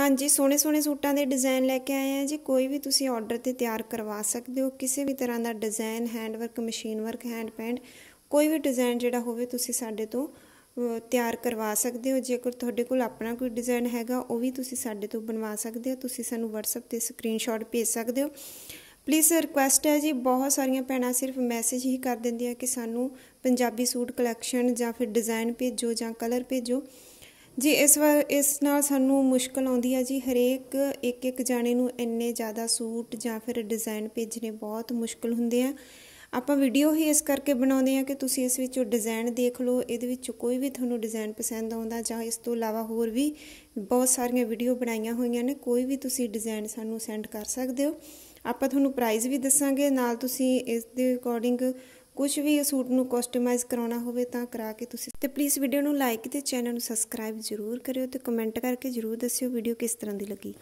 ਹਾਂਜੀ ਸੋਹਣੇ ਸੋਹਣੇ ਸੂਟਾਂ ਦੇ ਡਿਜ਼ਾਈਨ ਲੈ ਕੇ ਆਏ ਆ ਜੀ ਕੋਈ ਵੀ ਤੁਸੀਂ ਆਰਡਰ ਤੇ ਤਿਆਰ ਕਰਵਾ ਸਕਦੇ ਹੋ ਕਿਸੇ ਵੀ ਤਰ੍ਹਾਂ ਦਾ design hand work machine work hand paint ਕੋਈ ਵੀ ਡਿਜ਼ਾਈਨ ਜਿਹੜਾ ਹੋਵੇ ਤੁਸੀਂ ਸਾਡੇ ਤੋਂ ਤਿਆਰ ਕਰਵਾ ਸਕਦੇ ਹੋ ਜੇਕਰ ਤੁਹਾਡੇ ਕੋਲ ਆਪਣਾ ਕੋਈ ਡਿਜ਼ਾਈਨ ਹੈਗਾ ਉਹ ਵੀ ਤੁਸੀਂ ਸਾਡੇ ਤੋਂ ਬਣਵਾ ਸਕਦੇ ਹੋ ਤੁਸੀਂ ਸਾਨੂੰ WhatsApp ਤੇ ਸਕਰੀਨਸ਼ਾਟ ਭੇਜ ਸਕਦੇ ਹੋ ਪਲੀਜ਼ ਰਿਕੁਐਸਟ ਹੈ ਜੀ ਬਹੁਤ ਸਾਰੀਆਂ ਭੈਣਾਂ ਸਿਰਫ ਮੈਸੇਜ ਹੀ ਕਰ ਦਿੰਦੀਆਂ ਕਿ ਸਾਨੂੰ ਪੰਜਾਬੀ ਸੂਟ ਕਲੈਕਸ਼ਨ ਜਾਂ ਫਿਰ ਡਿਜ਼ਾਈਨ ਭੇਜੋ ਜਾਂ ਕਲਰ ਭੇਜੋ ਜੀ ਇਸ ਵਾਰ ਇਸ ਨਾਲ ਸਾਨੂੰ ਮੁਸ਼ਕਲ ਆਉਂਦੀ ਹੈ ਜੀ ਹਰੇਕ ਇੱਕ ਇੱਕ ਜਾਣੇ ਨੂੰ ਇੰਨੇ ਜ਼ਿਆਦਾ ਸੂਟ ਜਾਂ ਫਿਰ ਡਿਜ਼ਾਈਨ ਭੇਜਨੇ ਬਹੁਤ ਮੁਸ਼ਕਲ ਹੁੰਦੇ ਆ ਆਪਾਂ ਵੀਡੀਓ ਹੀ ਇਸ ਕਰਕੇ ਬਣਾਉਂਦੇ ਆ ਕਿ ਤੁਸੀਂ ਇਸ ਵਿੱਚੋਂ ਡਿਜ਼ਾਈਨ ਦੇਖ ਲਓ ਇਹਦੇ ਵਿੱਚ ਕੋਈ ਵੀ ਤੁਹਾਨੂੰ ਡਿਜ਼ਾਈਨ ਪਸੰਦ ਆਉਂਦਾ ਜਾਂ ਇਸ ਤੋਂ ਇਲਾਵਾ ਹੋਰ ਵੀ ਬਹੁਤ ਸਾਰੀਆਂ ਵੀਡੀਓ ਬਣਾਈਆਂ ਹੋਈਆਂ ਨੇ ਕੋਈ ਵੀ ਤੁਸੀਂ ਡਿਜ਼ਾਈਨ ਸਾਨੂੰ ਸੈਂਡ ਕਰ ਸਕਦੇ ਹੋ ਆਪਾਂ ਤੁਹਾਨੂੰ ਪ੍ਰਾਈਸ ਵੀ ਦੱਸਾਂਗੇ ਨਾਲ ਤੁਸੀਂ ਇਸ ਦੇ ਅਕੋਰਡਿੰਗ ਕੁਝ ਵੀ ਇਹ ਸੂਟ ਨੂੰ ਕਸਟਮਾਈਜ਼ ਕਰਾਉਣਾ ਹੋਵੇ ਤਾਂ ਕਰਾ ਕੇ ਤੁਸੀਂ ਤੇ ਪਲੀਜ਼ ਵੀਡੀਓ ਨੂੰ ਲਾਈਕ ਤੇ ਚੈਨਲ ਨੂੰ ਸਬਸਕ੍ਰਾਈਬ ਜ਼ਰੂਰ ਕਰਿਓ ਤੇ ਕਮੈਂਟ ਕਰਕੇ ਜ਼ਰੂਰ ਦੱਸਿਓ ਵੀਡੀਓ ਕਿਸ ਤਰ੍ਹਾਂ ਦੀ ਲੱਗੀ